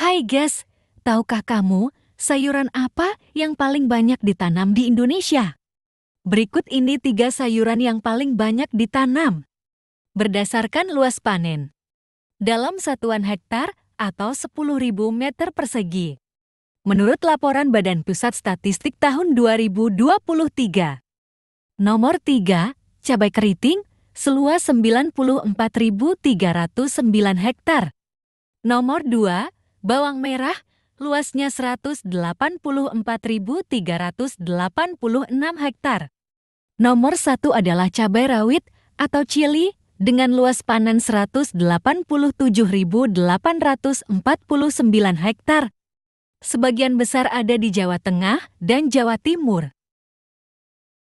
Hai guys, tahukah kamu sayuran apa yang paling banyak ditanam di Indonesia? Berikut ini tiga sayuran yang paling banyak ditanam. Berdasarkan luas panen. Dalam satuan hektar atau 10.000 meter persegi. Menurut laporan Badan Pusat Statistik tahun 2023. Nomor 3, cabai keriting, seluas 94.309 hektar. Nomor 2, Bawang merah, luasnya 184.386 hektar. Nomor satu adalah cabai rawit atau cili dengan luas panen 187.849 hektar. Sebagian besar ada di Jawa Tengah dan Jawa Timur.